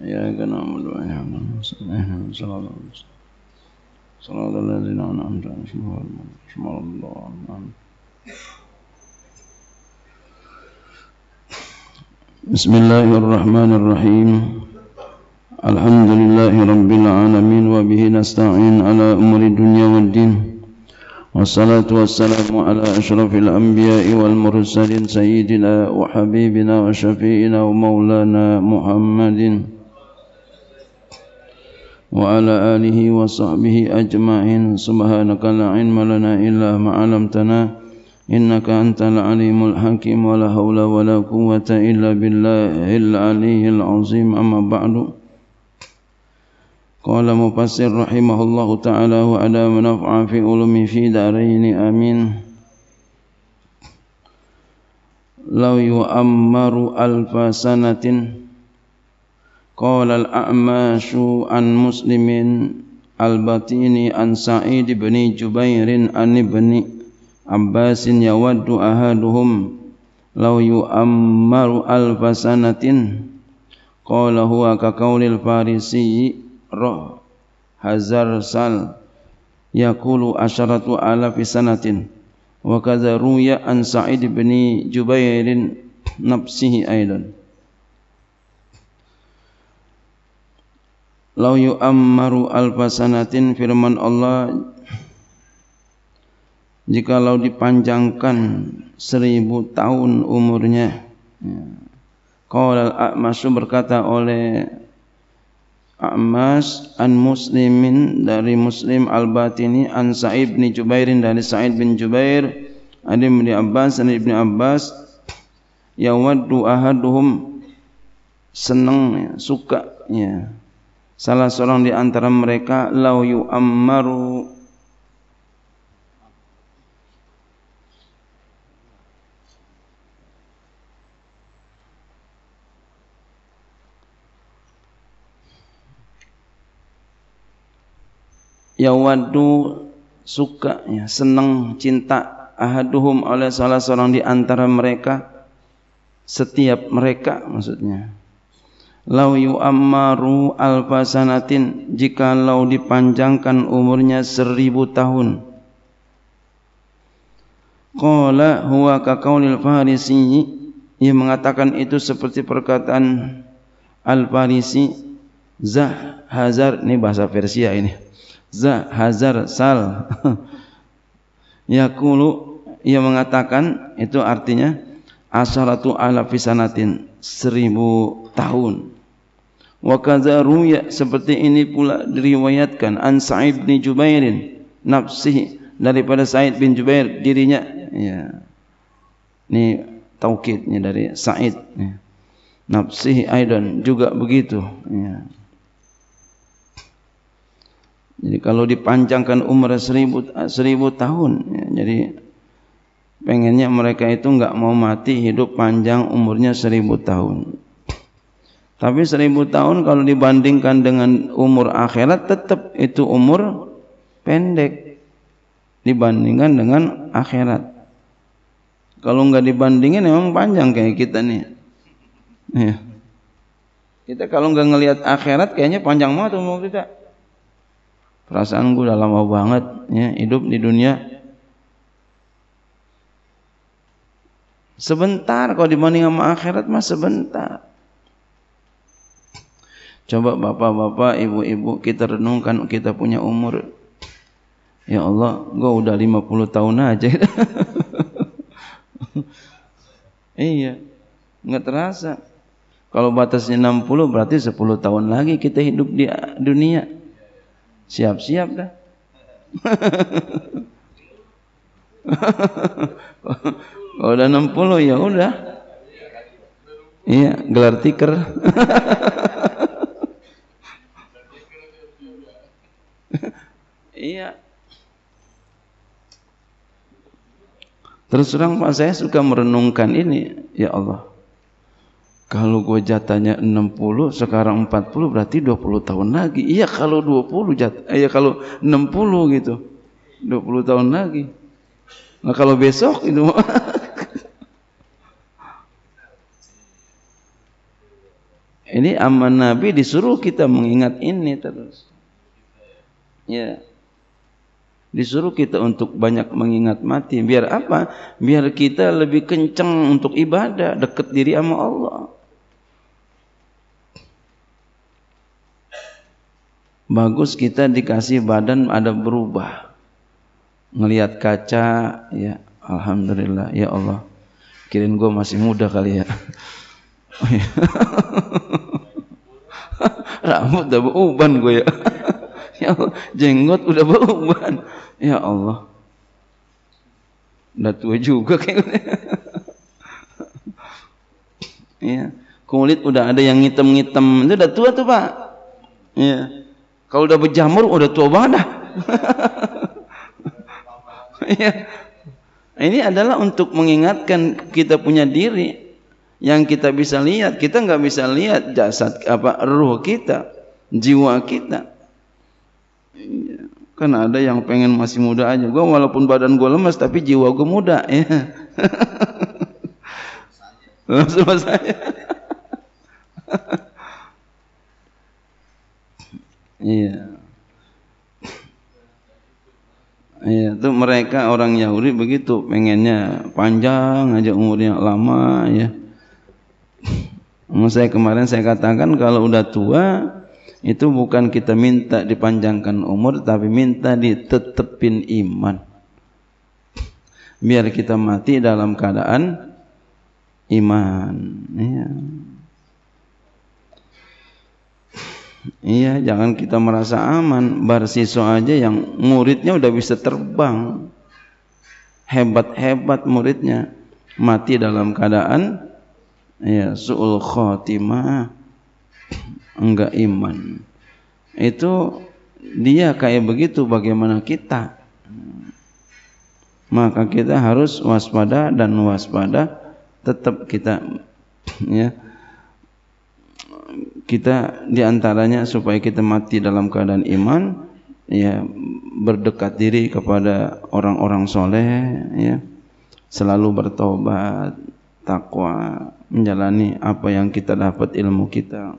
إياك نعبد وإياك نستعين الذين أنعمت عليهم غير المغضوب الله عنهم بسم الله الرحمن الرحيم الحمد لله رب العالمين وبه نستعين على أمور الدنيا والدين والصلاة والسلام على أشرف الأنبياء والمرسلين سيدنا وحبيبنا وشفيئنا ومولانا محمد وعلى آله وصحبه أجمعين سبحانك لا علم لنا إلا ما علمتنا إنك أنت العليم الحكيم ولا حول ولا قوة إلا بالله العلي العظيم أما بعد Qala mufassir rahimahullahu taala wa ada manaf'a fi ulumi fi daraini amin. Law yu'ammaru alfa sanatin Qala al-a'mashu an muslimin al-batini an Sa'id ibn Jubairin an ibn Abbasin yawaddu ahaduhum law yu'ammaru alfa sanatin qala huwa ka qaulil farisi roh hazar sal yakulu asharatu alafi sanatin wa kadza ruya an Sa'id bin Jubairin nafsihi aidan Lau yu'ammaru alfa sanatin firman Allah Jikalau dipanjangkan seribu tahun umurnya ya. Qala al-A'masyu berkata oleh Amas an muslimin dari muslim al-batini an Sa'id bin Jubairin dari Sa'id bin Jubair Adim bin Abbas an Ibn Abbas yawaddu ahaduhum senang suka ya salah seorang di antara mereka lau Ammaru yawaddu suka ya, senang cinta ahaduhum oleh salah seorang di antara mereka setiap mereka maksudnya lau yu'ammaru alfasanatin jikalau dipanjangkan umurnya seribu tahun qala huwa kaqaulil farisi ia mengatakan itu seperti perkataan al farisi zah hazar ini bahasa Persia ini za hazar sal yaqulu ia mengatakan itu artinya asalatu ala fisanatin 1000 tahun wa kadzaru ya seperti ini pula diriwayatkan an sa'id bin jubairin nafsihi daripada sa'id bin jubair dirinya ya ni taukidnya dari sa'id ya. nafsihi aidan juga begitu ya. Jadi kalau dipanjangkan umur seribu, seribu tahun, ya, jadi pengennya mereka itu nggak mau mati hidup panjang umurnya seribu tahun. Tapi seribu tahun kalau dibandingkan dengan umur akhirat tetap itu umur pendek dibandingkan dengan akhirat. Kalau nggak dibandingin memang panjang kayak kita nih. Ya. Kita kalau nggak ngelihat akhirat kayaknya panjang banget umur kita perasaan gue udah lama banget ya hidup di dunia sebentar kalau dibanding sama akhirat mah sebentar coba bapak-bapak ibu-ibu kita renungkan kita punya umur ya Allah gue udah 50 tahun aja iya nggak terasa kalau batasnya 60 berarti 10 tahun lagi kita hidup di dunia Siap-siap dah. Kalau udah 60 ya udah. Iya, gelar tiker. iya. Terus terang Pak saya suka merenungkan ini, ya Allah. Kalau gue jatahnya 60, sekarang 40 berarti 20 tahun lagi. Iya kalau 20 jatah, eh, iya kalau 60 gitu. 20 tahun lagi. Nah kalau besok itu Ini aman Nabi disuruh kita mengingat ini terus. Ya. Disuruh kita untuk banyak mengingat mati. Biar apa? Biar kita lebih kencang untuk ibadah, dekat diri sama Allah. bagus kita dikasih badan ada berubah ngelihat kaca ya alhamdulillah ya Allah kirim gue masih muda kali ya rambut udah beruban gue ya ya Allah, jenggot udah beruban ya Allah udah tua juga kayaknya ya kulit udah ada yang hitam-hitam itu udah tua tuh pak ya kalau udah berjamur udah tua banget ya. Ini adalah untuk mengingatkan kita punya diri yang kita bisa lihat. Kita nggak bisa lihat jasad apa ruh kita, jiwa kita. Ya. Kan ada yang pengen masih muda aja. Gua walaupun badan gue lemas tapi jiwa gue muda. Ya. Langsung saya. Iya. Iya, itu mereka orang Yahudi begitu pengennya panjang aja umurnya lama ya. Saya kemarin saya katakan kalau udah tua itu bukan kita minta dipanjangkan umur tapi minta ditetepin iman. Biar kita mati dalam keadaan iman. Iya. Iya, jangan kita merasa aman. Bar siswa aja yang muridnya udah bisa terbang. Hebat-hebat muridnya. Mati dalam keadaan ya su'ul khotimah. Enggak iman. Itu dia kayak begitu bagaimana kita. Maka kita harus waspada dan waspada tetap kita ya kita diantaranya supaya kita mati dalam keadaan iman ya berdekat diri kepada orang-orang soleh ya selalu bertobat takwa menjalani apa yang kita dapat ilmu kita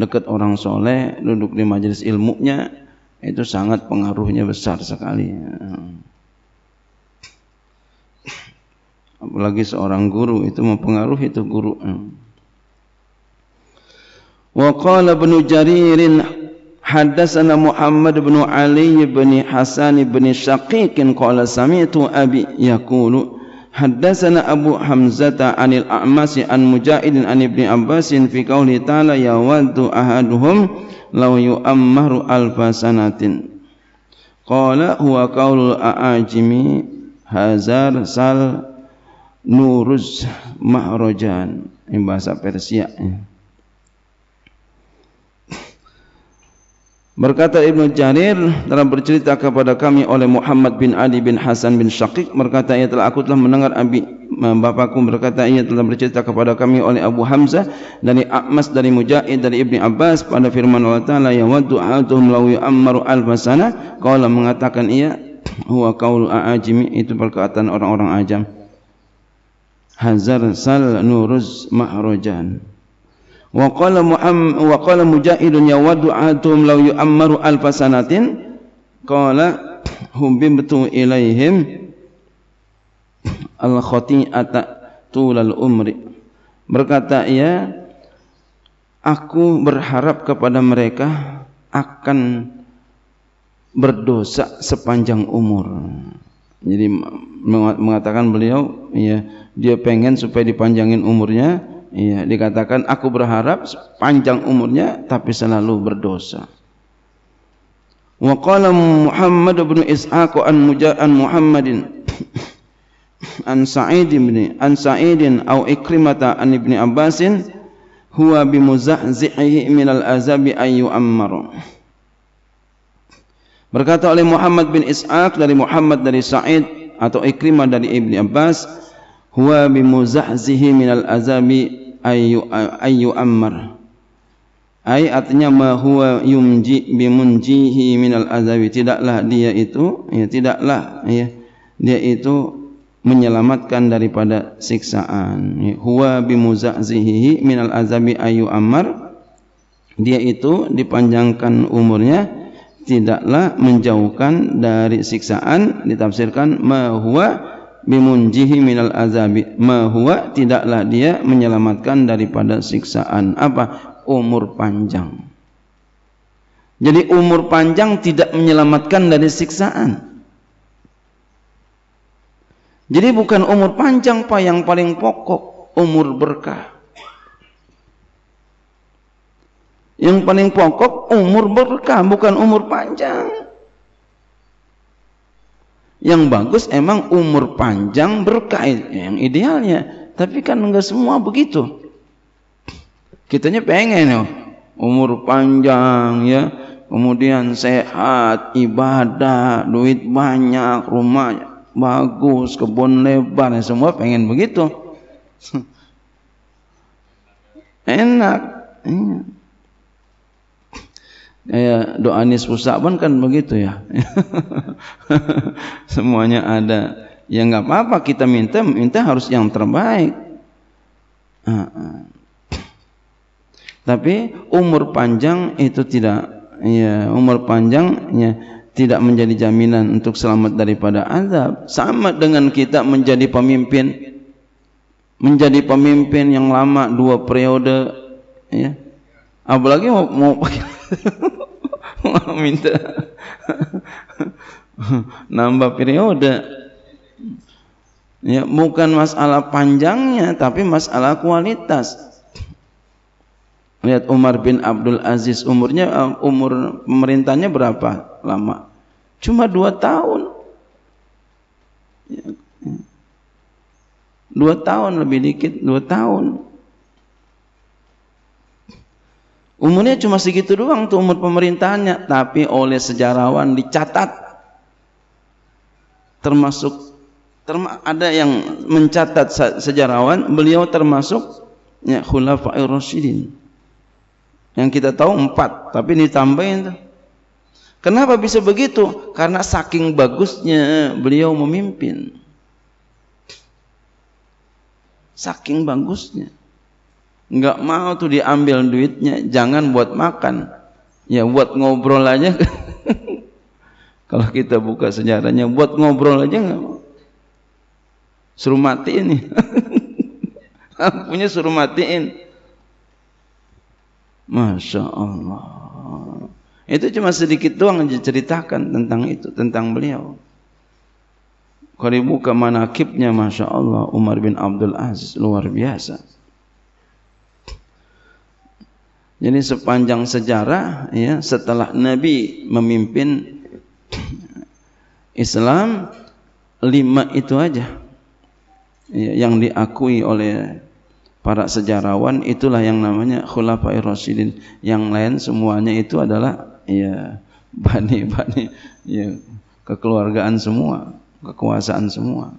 dekat orang soleh duduk di majelis ilmunya itu sangat pengaruhnya besar sekali apalagi seorang guru itu mempengaruhi itu guru وقال ابن جرير حدثنا محمد بن علي بن حسان بن شقيق قال سمعت أبي يقول حدثنا أبو حمزة عن الأعمس عن مجاهد عن ابن عباس في قوله تعالى يود أحدهم لو يؤمر ألف سنة قال هو قول الأعاجم هازار sal nuruz mahrojan ini bahasa Berkata Ibn Jarir dalam bercerita kepada kami oleh Muhammad bin Ali bin Hasan bin Syakik berkata ia telah aku telah mendengar abi eh, bapakku berkata ia telah bercerita kepada kami oleh Abu Hamzah dari Akmas dari Mujahid dari Ibn Abbas pada firman Allah Taala yang waktu Allah melalui Ammar al Basana kaulah mengatakan ia huwa kaul aajim itu perkataan orang-orang ajam Hazar sal nuruz mahrojan. Wakala qala Mu'am wa qala Mujahidun yawaddu atum law yu'ammaru alfasanatin qala humbim betu ilaihim al khati'ata tulal umri. Berkata ia, aku berharap kepada mereka akan berdosa sepanjang umur. Jadi mengatakan beliau, ya, dia pengen supaya dipanjangin umurnya, Iya, dikatakan aku berharap panjang umurnya tapi selalu berdosa. Wa qala Muhammad bin Ishaq an muja'an Muhammadin an Sa'id bin an Sa'idin au Ikrimata an Ibn Abbasin huwa bi muzahzihi min al azabi ayu ammar. Berkata oleh Muhammad bin Ishaq dari Muhammad dari Sa'id atau Ikrimah dari Ibn Abbas, huwa bimuzahzihi minal azabi ayu ayu ammar ay artinya ma huwa yumji bimunjihi minal azabi tidaklah dia itu ya tidaklah ya dia itu menyelamatkan daripada siksaan ya, huwa bimuzahzihi minal azabi ayu ammar dia itu dipanjangkan umurnya tidaklah menjauhkan dari siksaan ditafsirkan ma huwa bimunjihi minal azabi mahuwa tidaklah dia menyelamatkan daripada siksaan apa umur panjang jadi umur panjang tidak menyelamatkan dari siksaan jadi bukan umur panjang pak yang paling pokok umur berkah yang paling pokok umur berkah bukan umur panjang Yang bagus emang umur panjang berkah yang idealnya. Tapi kan enggak semua begitu. Kitanya pengen ya, umur panjang ya, kemudian sehat, ibadah, duit banyak, rumah bagus, kebun lebar, ya, semua pengen begitu. Enak. Iya. Ya doa nisfu sa'ban kan begitu ya semuanya ada ya nggak apa-apa kita minta minta harus yang terbaik ah, ah. tapi umur panjang itu tidak ya umur panjang ya tidak menjadi jaminan untuk selamat daripada azab sama dengan kita menjadi pemimpin menjadi pemimpin yang lama dua periode ya apalagi mau mau minta nambah periode ya bukan masalah panjangnya tapi masalah kualitas lihat Umar bin Abdul Aziz umurnya eh, umur pemerintahnya berapa lama cuma dua tahun ya. dua tahun lebih dikit dua tahun Umurnya cuma segitu doang tuh umur pemerintahannya, tapi oleh sejarawan dicatat termasuk terma, ada yang mencatat sejarawan beliau termasuk ya, khulafair rasyidin. Yang kita tahu empat, tapi ditambahin tuh. Kenapa bisa begitu? Karena saking bagusnya beliau memimpin. Saking bagusnya nggak mau tuh diambil duitnya jangan buat makan ya buat ngobrol aja kalau kita buka sejarahnya buat ngobrol aja nggak mau suruh matiin nih punya suruh matiin masya Allah itu cuma sedikit doang diceritakan tentang itu tentang beliau kalau dibuka manakibnya masya Allah Umar bin Abdul Aziz luar biasa jadi sepanjang sejarah ya setelah Nabi memimpin Islam lima itu aja ya, yang diakui oleh para sejarawan itulah yang namanya khulafair rasyidin. Yang lain semuanya itu adalah ya bani-bani ya kekeluargaan semua, kekuasaan semua.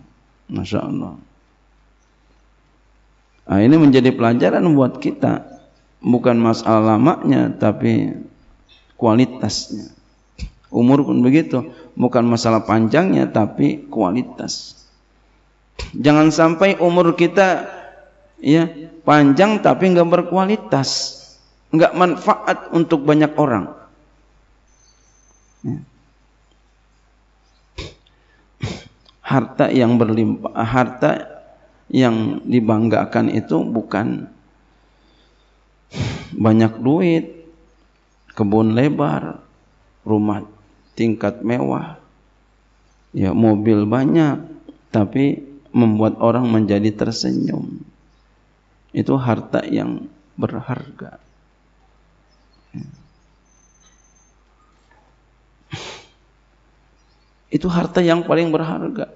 Masya Allah. Nah, ini menjadi pelajaran buat kita bukan masalah lamanya tapi kualitasnya. Umur pun begitu, bukan masalah panjangnya tapi kualitas. Jangan sampai umur kita ya panjang tapi nggak berkualitas, nggak manfaat untuk banyak orang. Ya. Harta yang berlimpah, harta yang dibanggakan itu bukan banyak duit, kebun lebar, rumah tingkat mewah, ya mobil banyak, tapi membuat orang menjadi tersenyum. Itu harta yang berharga. Itu harta yang paling berharga.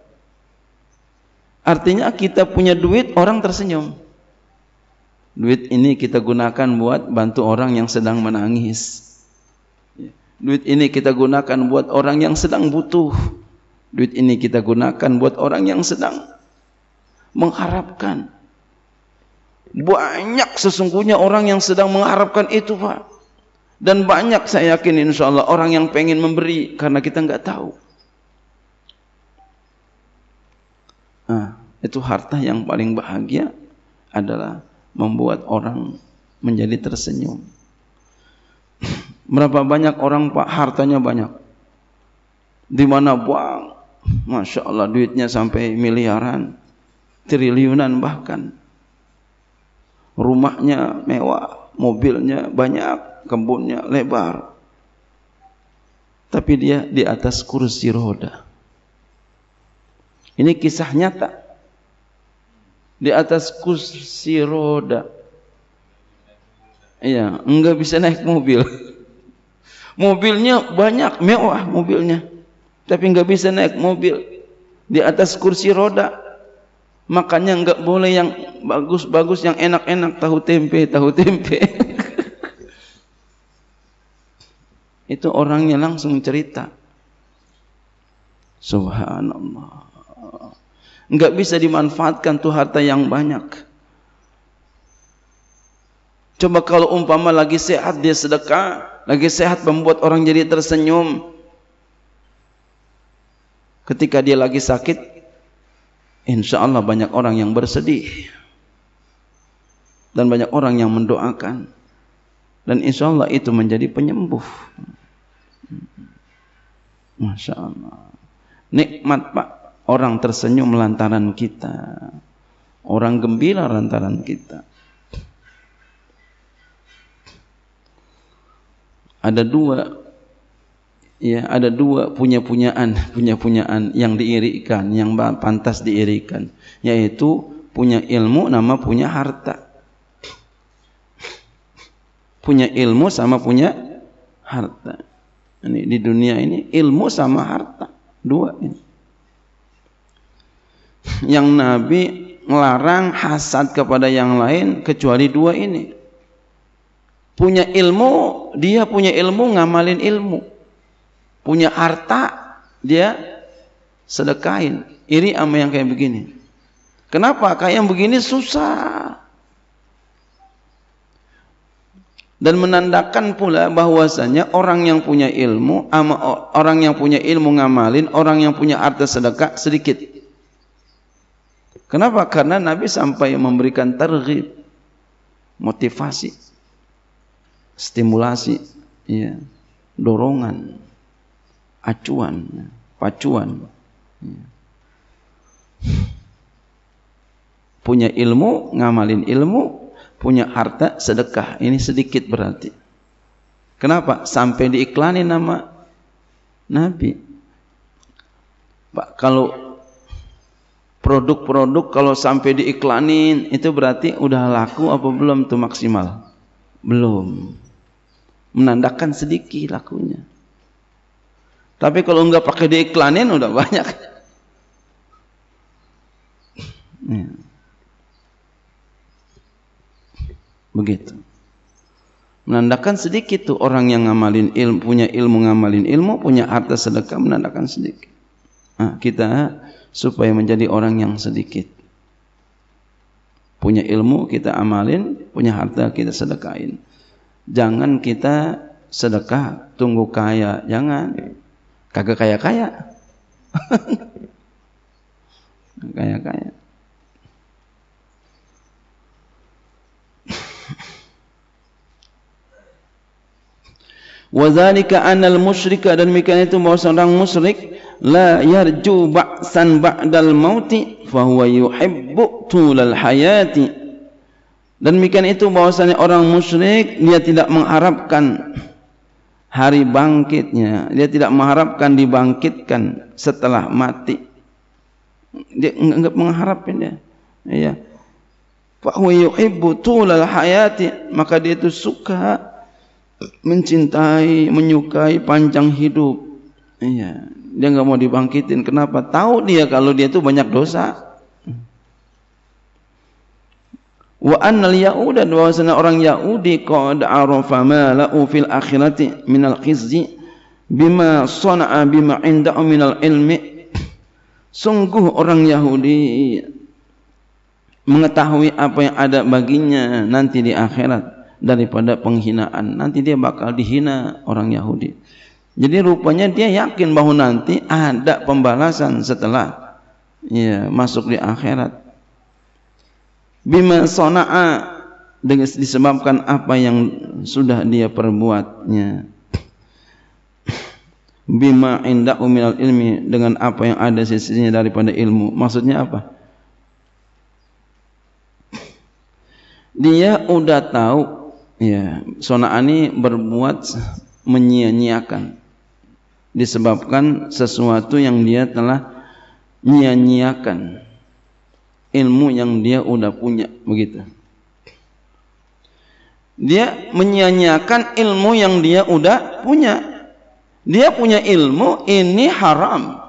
Artinya kita punya duit, orang tersenyum. Duit ini kita gunakan buat bantu orang yang sedang menangis. Duit ini kita gunakan buat orang yang sedang butuh. Duit ini kita gunakan buat orang yang sedang mengharapkan. Banyak sesungguhnya orang yang sedang mengharapkan itu, Pak. Dan banyak saya yakin insya Allah orang yang pengen memberi karena kita nggak tahu. Nah, itu harta yang paling bahagia adalah membuat orang menjadi tersenyum. Berapa banyak orang pak hartanya banyak. Di mana buang, masya Allah duitnya sampai miliaran, triliunan bahkan. Rumahnya mewah, mobilnya banyak, kebunnya lebar. Tapi dia di atas kursi roda. Ini kisah nyata di atas kursi roda. Iya, enggak bisa naik mobil. Mobilnya banyak, mewah mobilnya. Tapi enggak bisa naik mobil. Di atas kursi roda. Makanya enggak boleh yang bagus-bagus, yang enak-enak. Tahu tempe, tahu tempe. Itu orangnya langsung cerita. Subhanallah. Enggak bisa dimanfaatkan tuh harta yang banyak. Coba kalau umpama lagi sehat dia sedekah, lagi sehat membuat orang jadi tersenyum. Ketika dia lagi sakit, insya Allah banyak orang yang bersedih. Dan banyak orang yang mendoakan. Dan insya Allah itu menjadi penyembuh. Masya Allah. Nikmat Pak. Orang tersenyum lantaran kita. Orang gembira lantaran kita. Ada dua ya ada dua punya-punyaan, punya-punyaan yang diirikan, yang pantas diirikan, yaitu punya ilmu nama punya harta. Punya ilmu sama punya harta. Ini di dunia ini ilmu sama harta, dua ini yang Nabi melarang hasad kepada yang lain kecuali dua ini. Punya ilmu, dia punya ilmu ngamalin ilmu. Punya harta, dia sedekain. Iri sama yang kayak begini. Kenapa? Kayak yang begini susah. dan menandakan pula bahwasanya orang yang punya ilmu ama orang yang punya ilmu ngamalin orang yang punya harta sedekah sedikit Kenapa? Karena Nabi sampai memberikan targhib, motivasi, stimulasi, ya, dorongan, acuan, pacuan. Ya. Punya ilmu, ngamalin ilmu, punya harta, sedekah. Ini sedikit berarti. Kenapa? Sampai diiklani nama Nabi. Pak, kalau produk-produk kalau sampai diiklanin itu berarti udah laku apa belum tuh maksimal belum menandakan sedikit lakunya tapi kalau nggak pakai diiklanin udah banyak ya. begitu menandakan sedikit tuh orang yang ngamalin ilmu punya ilmu ngamalin ilmu punya harta sedekah menandakan sedikit kita supaya menjadi orang yang sedikit. Punya ilmu kita amalin, punya harta kita sedekain. Jangan kita sedekah tunggu kaya, jangan. Kagak kaya-kaya. Kaya-kaya. wazanika anal musyrika dan mikan itu bahwa seorang musyrik la yarju ba'san ba'dal mauti fa huwa yuhibbu tulal hayati dan demikian itu bahwasanya orang musyrik dia tidak mengharapkan hari bangkitnya dia tidak mengharapkan dibangkitkan setelah mati dia enggak mengharapkan dia iya fa huwa yuhibbu tulal hayati maka dia itu suka mencintai menyukai panjang hidup Iya, dia nggak mau dibangkitin. Kenapa? Tahu dia kalau dia itu banyak dosa. Wa annal Yahud dan bahwasanya orang Yahudi qad arafa ma la'u fil akhirati min al khizyi bima sana'a bima indahu min al ilmi. Sungguh orang Yahudi mengetahui apa yang ada baginya nanti di akhirat daripada penghinaan. Nanti dia bakal dihina orang Yahudi. Jadi rupanya dia yakin bahwa nanti ada pembalasan setelah ya, masuk di akhirat. Bima sona'a dengan disebabkan apa yang sudah dia perbuatnya. Bima indak minal ilmi dengan apa yang ada sisinya daripada ilmu. Maksudnya apa? Dia udah tahu ya, ini berbuat menyia-nyiakan disebabkan sesuatu yang dia telah nyia ilmu yang dia sudah punya begitu dia menyia ilmu yang dia sudah punya dia punya ilmu ini haram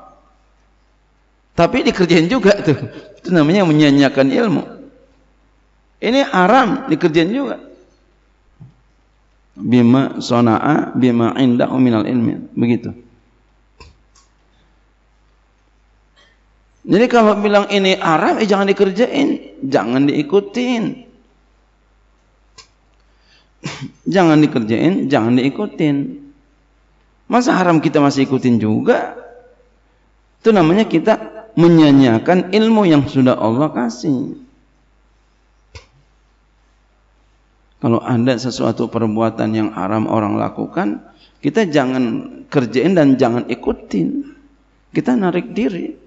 tapi dikerjain juga tuh itu namanya menyia ilmu ini haram dikerjain juga bima sona'a bima indahu minal ilmi begitu Jadi kalau bilang ini haram, eh jangan dikerjain, jangan diikutin. jangan dikerjain, jangan diikutin. Masa haram kita masih ikutin juga? Itu namanya kita menyanyiakan ilmu yang sudah Allah kasih. Kalau ada sesuatu perbuatan yang haram orang lakukan, kita jangan kerjain dan jangan ikutin. Kita narik diri.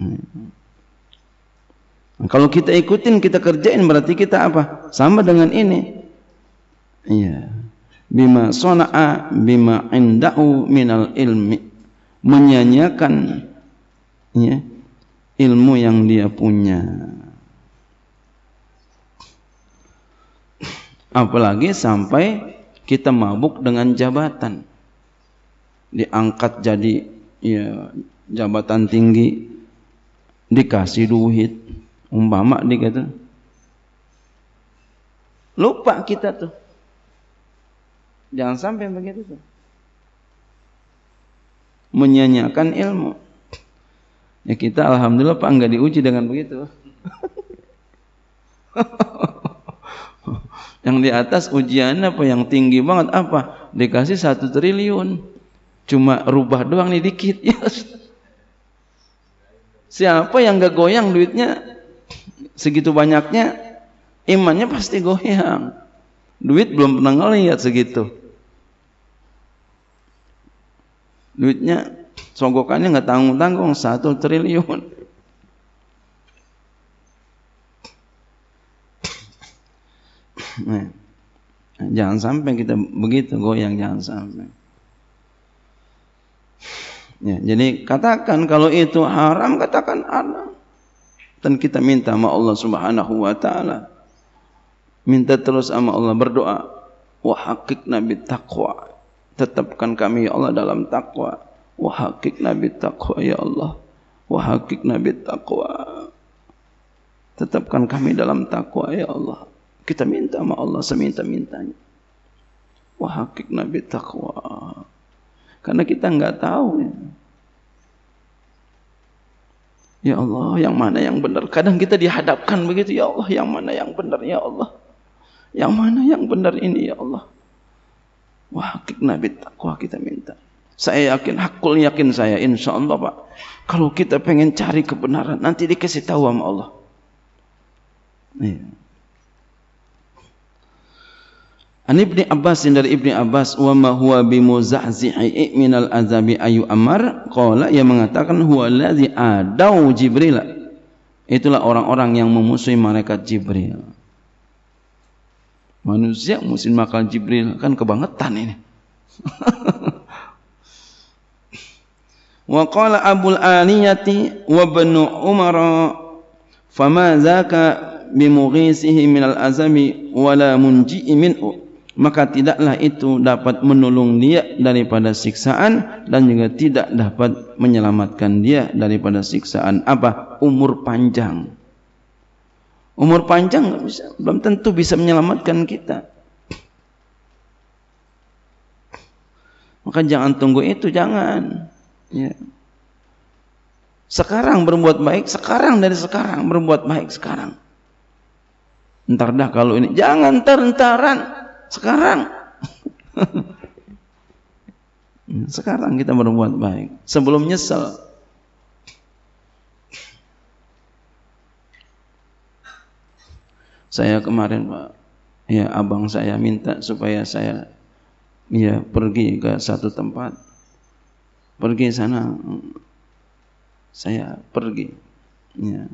Nah, kalau kita ikutin, kita kerjain berarti kita apa? Sama dengan ini. Iya. Bima sona'a bima inda'u minal ilmi. Menyanyiakan ya, ilmu yang dia punya. Apalagi sampai kita mabuk dengan jabatan. Diangkat jadi ya, jabatan tinggi, dikasih duit umpama dikata lupa kita tuh jangan sampai begitu tuh menyanyiakan ilmu ya kita alhamdulillah pak nggak diuji dengan begitu yang di atas ujiannya apa yang tinggi banget apa dikasih satu triliun cuma rubah doang nih dikit ya Siapa yang gak goyang duitnya segitu banyaknya, imannya pasti goyang. Duit belum pernah ngelihat segitu. Duitnya sogokannya nggak tanggung-tanggung satu triliun. Nah, jangan sampai kita begitu goyang, jangan sampai. Ya, jadi katakan kalau itu haram katakan haram. Dan kita minta sama Allah Subhanahu wa taala. Minta terus sama Allah berdoa. Wa Nabi Takwa taqwa. Tetapkan kami ya Allah dalam takwa. Wa Nabi Takwa taqwa ya Allah. Wa Nabi Takwa taqwa. Tetapkan kami dalam takwa ya Allah. Kita minta sama Allah seminta-mintanya. Wa Nabi Takwa taqwa. Karena kita nggak tahu. Ya Allah, yang mana yang benar? Kadang kita dihadapkan begitu, ya Allah, yang mana yang benar? Ya Allah, yang mana yang benar ini? Ya Allah. Wah, Nabi takwa kita minta. Saya yakin, hakul yakin saya, insya Allah Pak. Kalau kita pengen cari kebenaran, nanti dikasih tahu sama Allah. Ya. An Ibni Abbas dari Ibni Abbas wa ma huwa min minal azabi ayu amar qala yang mengatakan huwa allazi adau Jibril itulah orang-orang yang memusuhi malaikat Jibril manusia musim makan Jibril kan kebangetan ini wa qala Abul Aliyati wa banu Umar fama zaka min minal azami wala munji'i minhu maka tidaklah itu dapat menolong dia daripada siksaan dan juga tidak dapat menyelamatkan dia daripada siksaan apa umur panjang umur panjang nggak bisa belum tentu bisa menyelamatkan kita maka jangan tunggu itu jangan ya sekarang berbuat baik sekarang dari sekarang berbuat baik sekarang ntar dah kalau ini jangan terentaran sekarang. Sekarang kita berbuat baik sebelum nyesel. Saya kemarin Pak, ya abang saya minta supaya saya ya pergi ke satu tempat. Pergi sana. Saya pergi. Ya.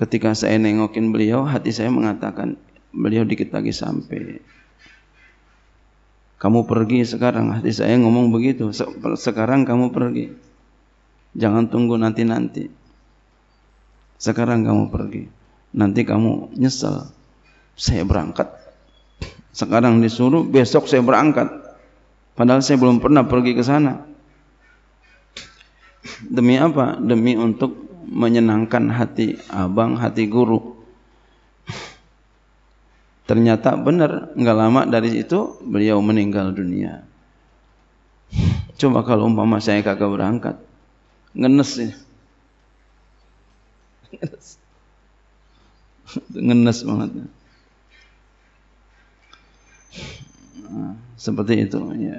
Ketika saya nengokin beliau, hati saya mengatakan, Beliau dikit lagi sampai. Kamu pergi sekarang. Hati saya ngomong begitu. Sekarang kamu pergi. Jangan tunggu nanti-nanti. Sekarang kamu pergi. Nanti kamu nyesel. Saya berangkat. Sekarang disuruh, besok saya berangkat. Padahal saya belum pernah pergi ke sana. Demi apa? Demi untuk menyenangkan hati abang, hati guru. Ternyata benar, nggak lama dari itu beliau meninggal dunia. Coba kalau umpama saya kagak berangkat, ngenes ini. Ngenes, ngenes banget. Nah, seperti itu ya.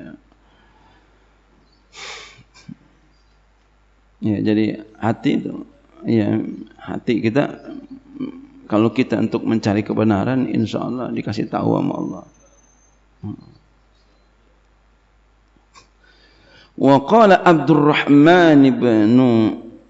Ya, jadi hati itu ya hati kita kalau kita untuk mencari kebenaran, insya Allah dikasih tahu sama Allah. Wa qala Abdurrahman ibn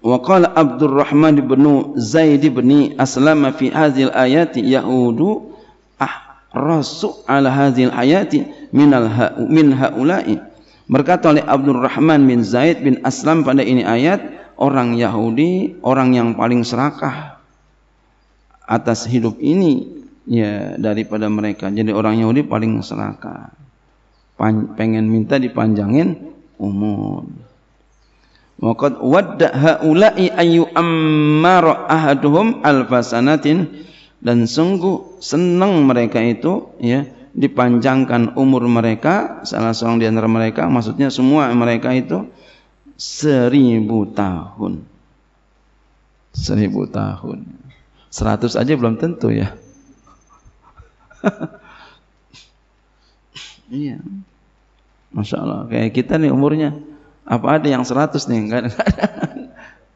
wa qala Abdurrahman ibn Zaid ibn Aslama fi hadhil ayati yahudu ahrasu ala hadhil ayati min al min haula'i berkata oleh Abdurrahman bin Zaid bin Aslam pada ini ayat orang Yahudi orang yang paling serakah atas hidup ini ya daripada mereka. Jadi orang Yahudi paling seraka Pan, pengen minta dipanjangin umur. Waqad wadda haula'i ayu ammar ahaduhum alfasanatin dan sungguh senang mereka itu ya dipanjangkan umur mereka salah seorang di antara mereka maksudnya semua mereka itu seribu tahun seribu tahun 100 aja belum tentu ya. iya. Masya Allah. Kayak kita nih umurnya. Apa ada yang 100 nih? Enggak ada.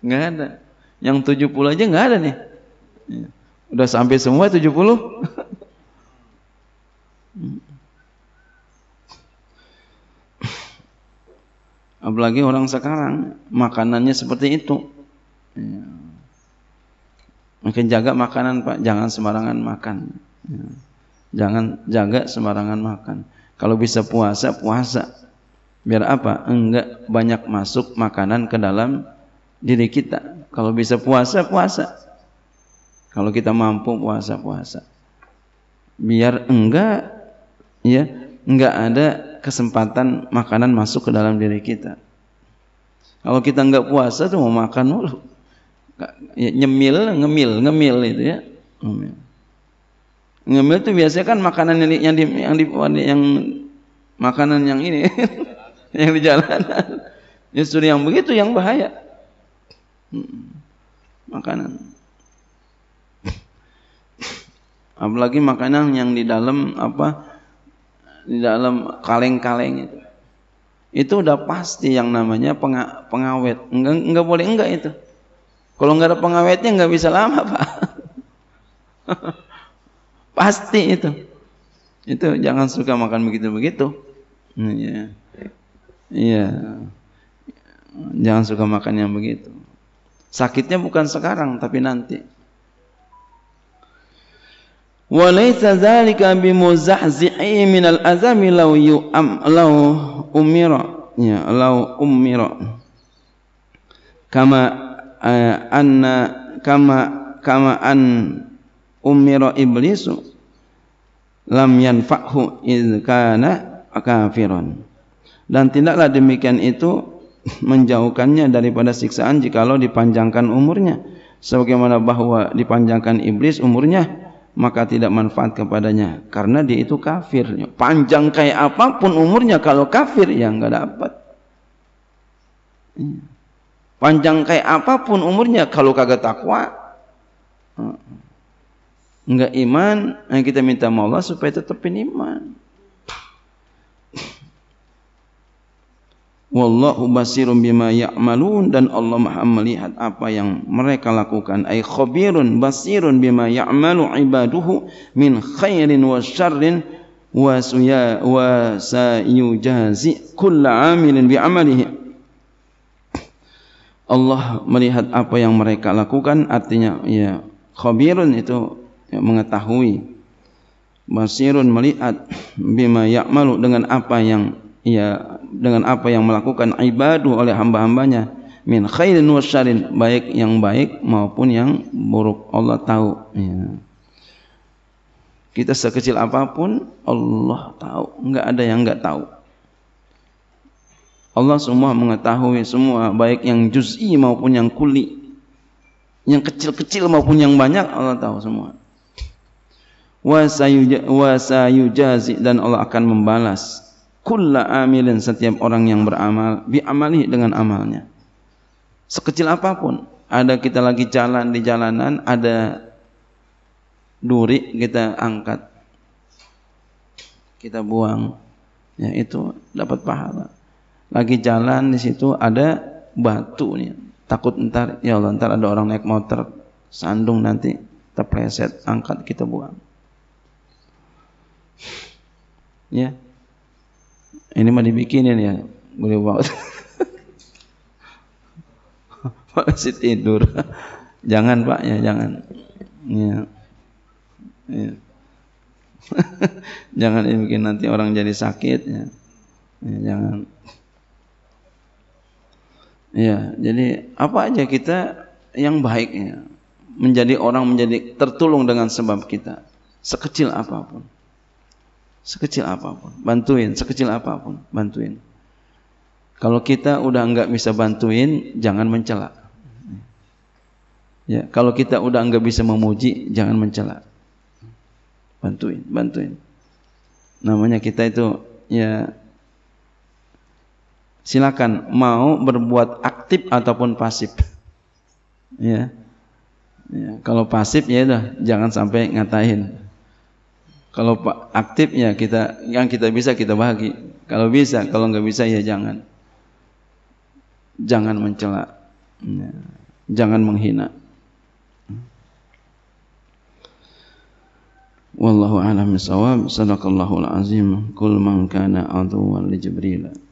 Enggak ada. Yang 70 aja enggak ada nih. Iya. Udah sampai semua 70? Apalagi orang sekarang makanannya seperti itu. Makin jaga makanan Pak, jangan sembarangan makan. Ya. Jangan jaga sembarangan makan. Kalau bisa puasa, puasa. Biar apa? Enggak banyak masuk makanan ke dalam diri kita. Kalau bisa puasa, puasa. Kalau kita mampu puasa, puasa. Biar enggak ya, enggak ada kesempatan makanan masuk ke dalam diri kita. Kalau kita enggak puasa tuh mau makan mulu. Ya, nyemil, ngemil, ngemil itu ya. Ngemil. Ngemil itu biasanya kan makanan yang di, yang di, yang, di, yang makanan yang ini yang di jalanan. Justru yang begitu yang bahaya. Hmm, makanan. Apalagi makanan yang di dalam apa? Di dalam kaleng-kaleng itu. Itu udah pasti yang namanya pengawet. Enggak enggak boleh enggak itu. Kalau nggak ada pengawetnya nggak bisa lama pak. Pasti itu. Itu jangan suka makan begitu-begitu. Iya. Iya. Jangan suka makan yang begitu. Sakitnya bukan sekarang tapi nanti. Walaysa dzalika bimuzahzihi min al-azami law yu'am law umira ya law umira kama uh, anna kama kama an umira iblisu lam yanfa'hu idh kana kafiron dan tidaklah demikian itu menjauhkannya daripada siksaan jikalau dipanjangkan umurnya sebagaimana bahwa dipanjangkan iblis umurnya maka tidak manfaat kepadanya karena dia itu kafir panjang kayak apapun umurnya kalau kafir ya nggak dapat iya panjang kayak apapun umurnya kalau kagak takwa enggak iman yang nah kita minta sama Allah supaya tetepin iman Wallahu basirun bima ya'malun dan Allah Maha melihat apa yang mereka lakukan. Ai khabirun basirun bima ya'malu ibaduhu min khairin wa syarrin wa suya wa sayujazi kullu amilin bi amalihi. Allah melihat apa yang mereka lakukan artinya ya khabirun itu ya, mengetahui basirun melihat bima ya'malu dengan apa yang ya dengan apa yang melakukan ibadu oleh hamba-hambanya min khairin wa syarin baik yang baik maupun yang buruk Allah tahu ya. kita sekecil apapun Allah tahu enggak ada yang enggak tahu Allah semua mengetahui semua baik yang juz'i maupun yang kuli yang kecil-kecil maupun yang banyak Allah tahu semua dan Allah akan membalas kulla amilin setiap orang yang beramal biamali dengan amalnya sekecil apapun ada kita lagi jalan di jalanan ada duri kita angkat kita buang ya itu dapat pahala lagi jalan di situ ada batu nih takut ntar ya Allah ntar ada orang naik motor sandung nanti terpleset angkat kita buang ya ini mah dibikinin ya boleh buang masih tidur jangan pak ya jangan ya, ya. jangan bikin nanti orang jadi sakit ya, ya jangan Ya, jadi apa aja kita yang baiknya menjadi orang menjadi tertolong dengan sebab kita sekecil apapun. Sekecil apapun, bantuin sekecil apapun, bantuin. Kalau kita udah enggak bisa bantuin, jangan mencela. Ya, kalau kita udah enggak bisa memuji, jangan mencela. Bantuin, bantuin. Namanya kita itu ya Silakan mau berbuat aktif ataupun pasif. Ya. ya. Kalau pasif ya udah jangan sampai ngatain. Kalau aktif ya kita yang kita bisa kita bagi. Kalau bisa, kalau nggak bisa ya jangan. Jangan mencela. Ya. Jangan menghina. Wallahu a'lam bishawab. Sadaqallahul azim. Kul man kana aduwwan li Jibril.